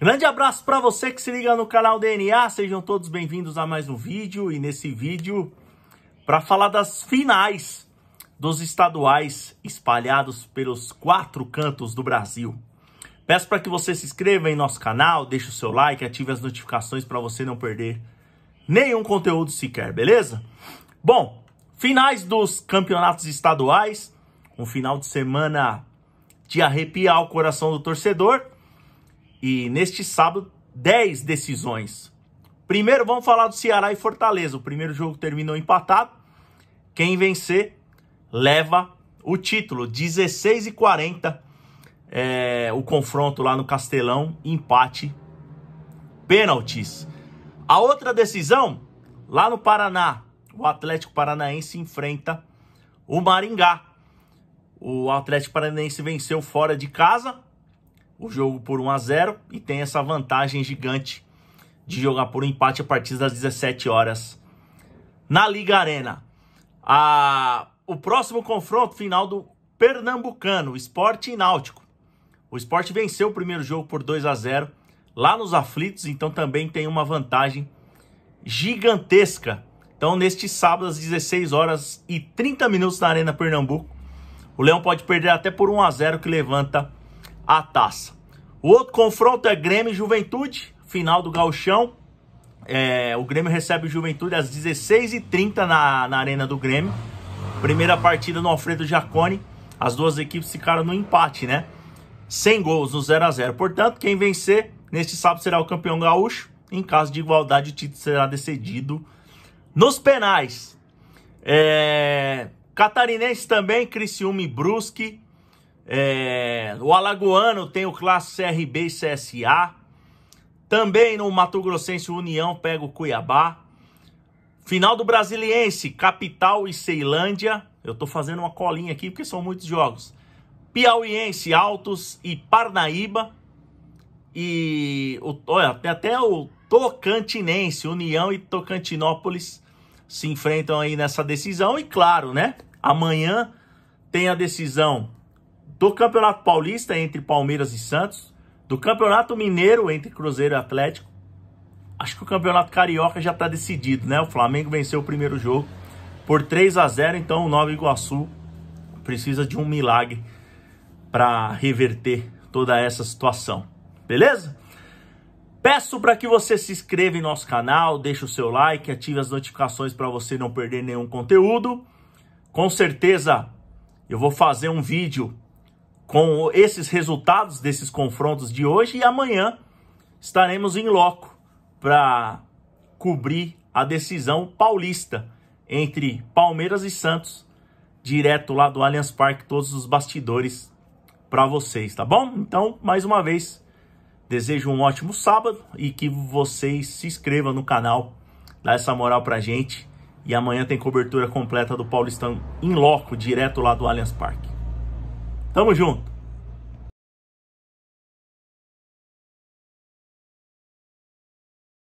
Grande abraço para você que se liga no canal DNA, sejam todos bem-vindos a mais um vídeo e nesse vídeo para falar das finais dos estaduais espalhados pelos quatro cantos do Brasil. Peço para que você se inscreva em nosso canal, deixe o seu like, ative as notificações para você não perder nenhum conteúdo sequer, beleza? Bom, finais dos campeonatos estaduais, um final de semana de arrepiar o coração do torcedor. E neste sábado, 10 decisões. Primeiro, vamos falar do Ceará e Fortaleza. O primeiro jogo terminou empatado. Quem vencer leva o título. 16 e 40 é, o confronto lá no Castelão. Empate, pênaltis. A outra decisão, lá no Paraná, o Atlético Paranaense enfrenta o Maringá. O Atlético Paranaense venceu fora de casa o jogo por 1 a 0 e tem essa vantagem gigante de jogar por um empate a partir das 17 horas na Liga Arena. A... O próximo confronto final do Pernambucano, Esporte e Náutico. O Esporte venceu o primeiro jogo por 2 a 0 lá nos aflitos, então também tem uma vantagem gigantesca. Então, neste sábado, às 16 horas e 30 minutos na Arena Pernambuco, o Leão pode perder até por 1 a 0 que levanta a taça. O outro confronto é Grêmio e Juventude, final do Galchão. É, o Grêmio recebe o Juventude às 16h30 na, na Arena do Grêmio. Primeira partida no Alfredo Jaconi As duas equipes ficaram no empate, né? Sem gols no 0 a 0 Portanto, quem vencer neste sábado será o campeão gaúcho. Em caso de igualdade, o título será decidido nos penais. É... Catarinense também, Criciúma e Brusque. É, o Alagoano tem o Clássico CRB e CSA. Também no Mato Grossense, o União pega o Cuiabá. Final do Brasiliense, Capital e Ceilândia. Eu tô fazendo uma colinha aqui porque são muitos jogos. Piauiense, Altos e Parnaíba. E o, olha, tem até o Tocantinense, União e Tocantinópolis se enfrentam aí nessa decisão. E claro, né? Amanhã tem a decisão do Campeonato Paulista entre Palmeiras e Santos, do Campeonato Mineiro entre Cruzeiro e Atlético. Acho que o Campeonato Carioca já está decidido, né? O Flamengo venceu o primeiro jogo por 3 a 0, então o Nova Iguaçu precisa de um milagre para reverter toda essa situação. Beleza? Peço para que você se inscreva em nosso canal, deixe o seu like, ative as notificações para você não perder nenhum conteúdo. Com certeza eu vou fazer um vídeo com esses resultados desses confrontos de hoje e amanhã estaremos em loco para cobrir a decisão paulista entre Palmeiras e Santos, direto lá do Allianz Parque, todos os bastidores para vocês, tá bom? Então, mais uma vez, desejo um ótimo sábado e que vocês se inscrevam no canal, dá essa moral a gente. E amanhã tem cobertura completa do Paulistão em loco, direto lá do Allianz Parque. Tamo junto.